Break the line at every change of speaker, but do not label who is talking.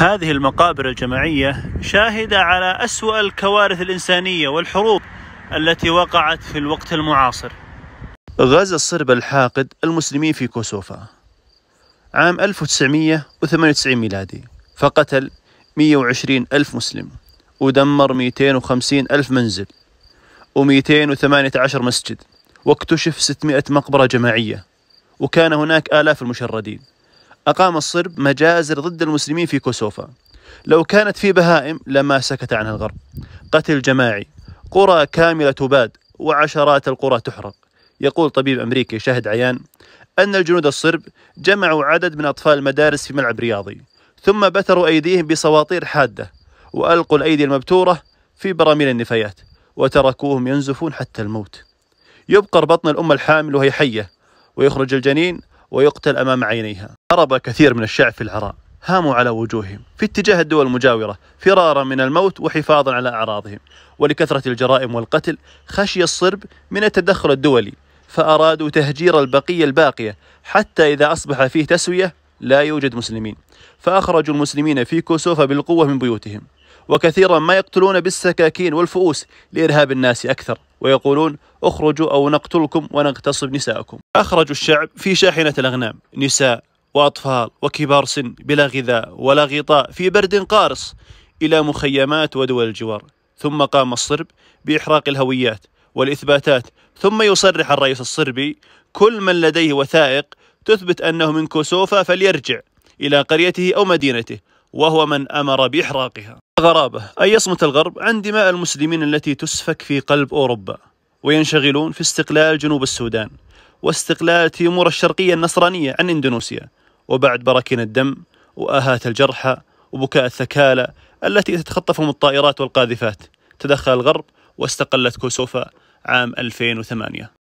هذه المقابر الجماعية شاهدة على أسوأ الكوارث الإنسانية والحروب التي وقعت في الوقت المعاصر غزا الصرب الحاقد المسلمين في كوسوفا عام 1998 ميلادي فقتل 120 ألف مسلم ودمر 250 ألف منزل و218 مسجد واكتشف 600 مقبرة جماعية وكان هناك آلاف المشردين أقام الصرب مجازر ضد المسلمين في كوسوفا لو كانت في بهائم لما سكت عنها الغرب قتل جماعي قرى كاملة تباد وعشرات القرى تحرق يقول طبيب أمريكي شاهد عيان أن الجنود الصرب جمعوا عدد من أطفال المدارس في ملعب رياضي ثم بثروا أيديهم بسواطير حادة وألقوا الأيدي المبتورة في براميل النفايات وتركوهم ينزفون حتى الموت يبقر بطن الأم الحامل وهي حية ويخرج الجنين ويقتل أمام عينيها هرب كثير من الشعب في العراء هاموا على وجوههم في اتجاه الدول المجاورة فرارا من الموت وحفاظا على أعراضهم ولكثرة الجرائم والقتل خشي الصرب من التدخل الدولي فأرادوا تهجير البقية الباقية حتى إذا أصبح فيه تسوية لا يوجد مسلمين فأخرجوا المسلمين في كوسوفا بالقوة من بيوتهم وكثيرا ما يقتلون بالسكاكين والفؤوس لإرهاب الناس أكثر ويقولون اخرجوا أو نقتلكم ونغتصب نساءكم أخرجوا الشعب في شاحنة الأغنام نساء وأطفال وكبار سن بلا غذاء ولا غطاء في برد قارص إلى مخيمات ودول الجوار ثم قام الصرب بإحراق الهويات والإثباتات ثم يصرح الرئيس الصربي كل من لديه وثائق تثبت أنه من كوسوفا فليرجع إلى قريته أو مدينته وهو من أمر بإحراقها غرابة أن يصمت الغرب عن دماء المسلمين التي تسفك في قلب أوروبا وينشغلون في استقلال جنوب السودان واستقلال تيمور الشرقية النصرانية عن إندونيسيا وبعد براكين الدم وآهات الجرحى وبكاء الثكالى التي تتخطفهم الطائرات والقاذفات تدخل الغرب واستقلت كوسوفا عام 2008